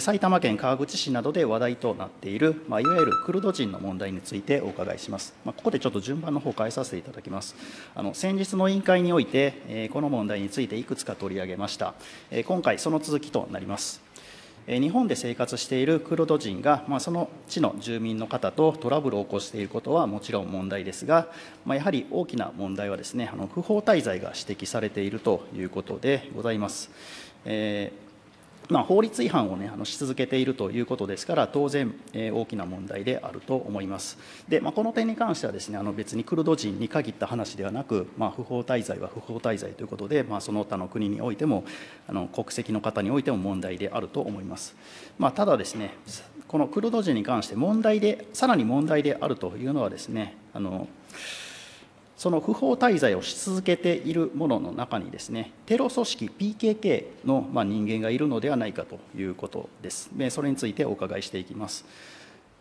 埼玉県川口市などで話題となっている、まあ、いわゆるクルド人の問題についてお伺いします、まあ、ここでちょっと順番の方を変えさせていただきますあの先日の委員会において、えこの問題についていくつか取り上げました、え今回その続きとなります日本で生活しているクルド人が、まあ、その地の住民の方とトラブルを起こしていることはもちろん問題ですが、まあ、やはり大きな問題はですねあの不法滞在が指摘されているということでございます。えーまあ、法律違反を、ね、あのし続けているということですから、当然、えー、大きな問題であると思います。でまあ、この点に関してはです、ね、あの別にクルド人に限った話ではなく、まあ、不法滞在は不法滞在ということで、まあ、その他の国においてもあの、国籍の方においても問題であると思います。まあ、ただですね、このクルド人に関して問題で、さらに問題であるというのはですね、あのその不法滞在をし続けている者のの中にですね、テロ組織 PKK のま人間がいるのではないかということです。でそれについてお伺いしていきます。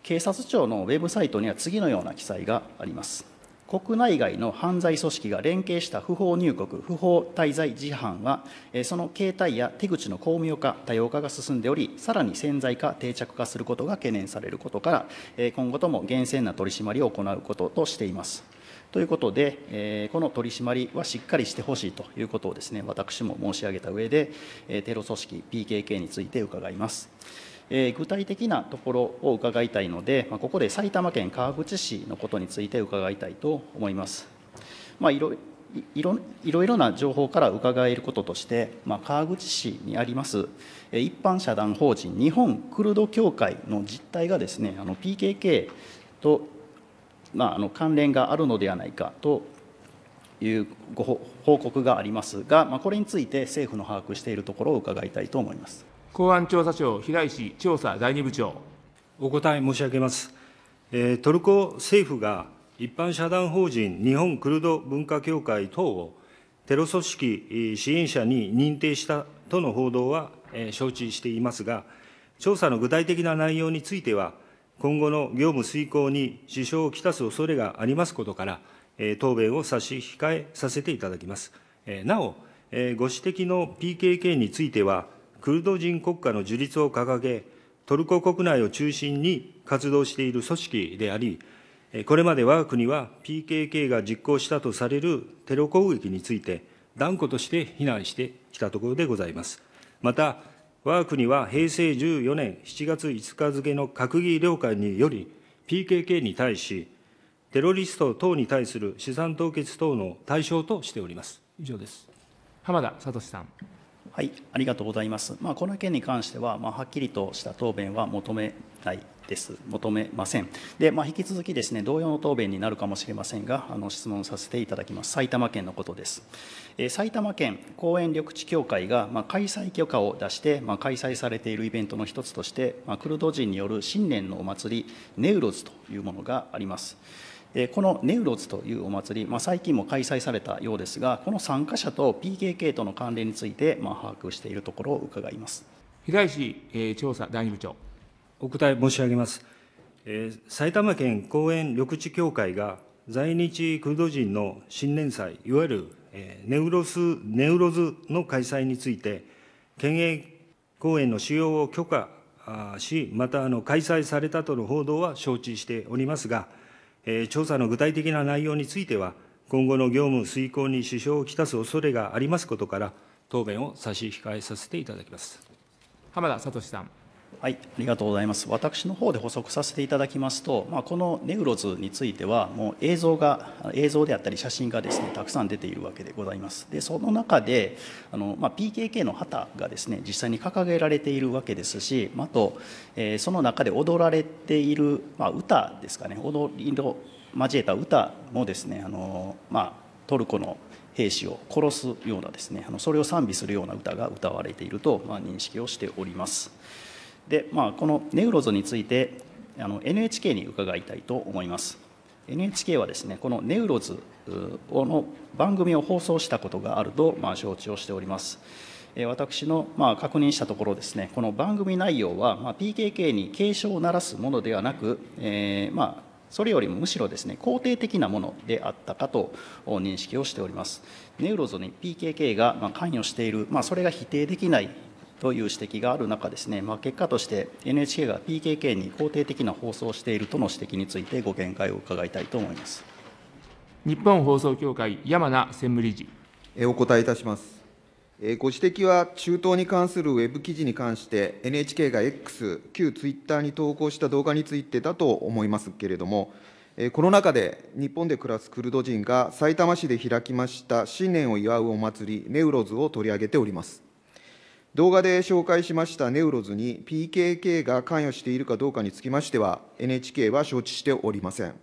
警察庁のウェブサイトには次のような記載があります。国内外の犯罪組織が連携した不法入国、不法滞在事犯は、その形態や手口の巧妙化、多様化が進んでおり、さらに潜在化、定着化することが懸念されることから、今後とも厳正な取り締まりを行うこととしています。ということで、えこの取り締まりはしっかりしてほしいということをですね私も申し上げた上で、えテロ組織 PKK について伺います。え具体的なところを伺いたいので、まここで埼玉県川口市のことについて伺いたいと思います。まあいろいろいろな情報から伺えることとして、まあ、川口市にあります一般社団法人日本クルド協会の実態がですねあの PKK とまあ、あの関連があるのではないかというご報告がありますが、まあ、これについて政府の把握しているところを伺いたいと思います公安調査庁、平石調査第二部長。お答え申し上げます。トルコ政府が一般社団法人日本クルド文化協会等をテロ組織支援者に認定したとの報道は承知していますが、調査の具体的な内容については、今後の業務遂行に支障をきたす恐れがありますことから、答弁を差し控えさせていただきます。なお、ご指摘の PKK については、クルド人国家の樹立を掲げ、トルコ国内を中心に活動している組織であり、これまで我が国は PKK が実行したとされるテロ攻撃について、断固として非難してきたところでございます。また、我が国は平成14年7月5日付の閣議了解により、PKK に対し、テロリスト等に対する資産凍結等の対象としております。以上です。浜田聡さん。はい、ありがとうございます。まあ、この件に関しては、まあ、はっきりとした答弁は求めないです。求めません。で、まあ、引き続きですね、同様の答弁になるかもしれませんが、あの質問させていただきます。埼玉県のことです。えー、埼玉県公園緑地協会が、まあ、開催許可を出して、まあ、開催されているイベントの一つとして、まあ、クルド人による新年のお祭り、ネウロズというものがあります。このネウロズというお祭り、まあ、最近も開催されたようですが、この参加者と PKK との関連について、まあ、把握しているところを伺います平石、え調査第二部長。お答え申し上げます。えー、埼玉県公園緑地協会が在日クルド人の新年祭、いわゆる、えネウロスネウロズの開催について、県営公園の使用を許可し、またあの開催されたとの報道は承知しておりますが、調査の具体的な内容については、今後の業務遂行に支障をきたす恐れがありますことから、答弁を差し控えさせていただきます。浜田聡さん。はい、ありがとうございます。私の方で補足させていただきますと、まあ、このネグロズについては、もう映像が、映像であったり写真がですね、たくさん出ているわけでございます。で、その中で、あのまあ、PKK の旗がですね、実際に掲げられているわけですし、あと、えー、その中で踊られている、まあ、歌ですかね、踊りの交えた歌もですね、あのまあ、トルコの兵士を殺すようなですね、あのそれを賛美するような歌が歌われていると、ま認識をしております。で、まあ、このネウロズについて NHK に伺いたいと思います NHK はですねこのネウロズの番組を放送したことがあると、まあ、承知をしております私の、まあ、確認したところですねこの番組内容は、まあ、PKK に警鐘を鳴らすものではなく、えー、まあそれよりもむしろですね肯定的なものであったかと認識をしておりますネウロズに PKK が関与している、まあ、それが否定できないという指摘がある中ですね、まあ、結果として NHK が PKK に肯定的な放送をしているとの指摘についてご見解を伺いたいと思います日本放送協会山名専務理事お答えいたしますご指摘は中東に関するウェブ記事に関して NHK が X 旧ツイッターに投稿した動画についてだと思いますけれどもこの中で日本で暮らすクルド人がさいたま市で開きました新年を祝うお祭りネウロズを取り上げております動画で紹介しましたネウロズに PKK が関与しているかどうかにつきましては、NHK は承知しておりません。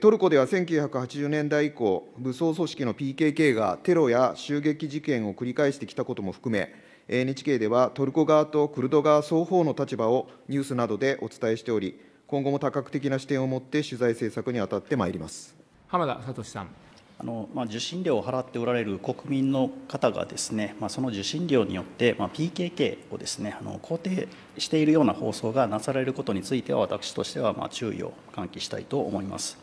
トルコでは1980年代以降、武装組織の PKK がテロや襲撃事件を繰り返してきたことも含め、NHK ではトルコ側とクルド側双方の立場をニュースなどでお伝えしており、今後も多角的な視点を持って取材政策に当たってまいります浜田聡さん。あのまあ、受信料を払っておられる国民の方がですね、まあ、その受信料によって、まあ、PKK をですねあの肯定しているような放送がなされることについては私としてはまあ注意を喚起したいと思います。